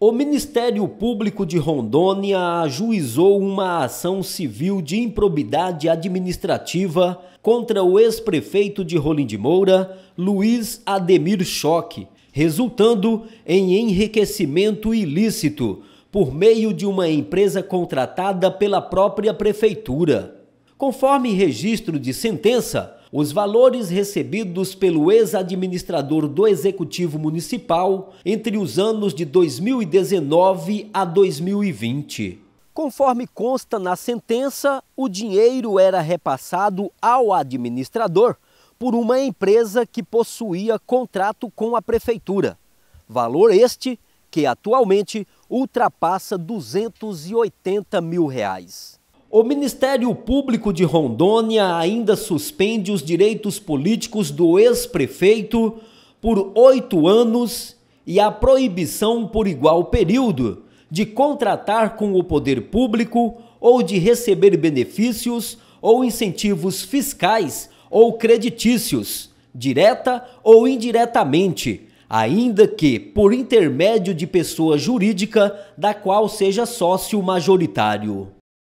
O Ministério Público de Rondônia ajuizou uma ação civil de improbidade administrativa contra o ex-prefeito de Rolim de Moura, Luiz Ademir Choque, resultando em enriquecimento ilícito por meio de uma empresa contratada pela própria prefeitura. Conforme registro de sentença, os valores recebidos pelo ex-administrador do Executivo Municipal entre os anos de 2019 a 2020. Conforme consta na sentença, o dinheiro era repassado ao administrador por uma empresa que possuía contrato com a prefeitura. Valor este que atualmente ultrapassa 280 mil reais. O Ministério Público de Rondônia ainda suspende os direitos políticos do ex-prefeito por oito anos e a proibição por igual período de contratar com o poder público ou de receber benefícios ou incentivos fiscais ou creditícios, direta ou indiretamente, ainda que por intermédio de pessoa jurídica da qual seja sócio majoritário.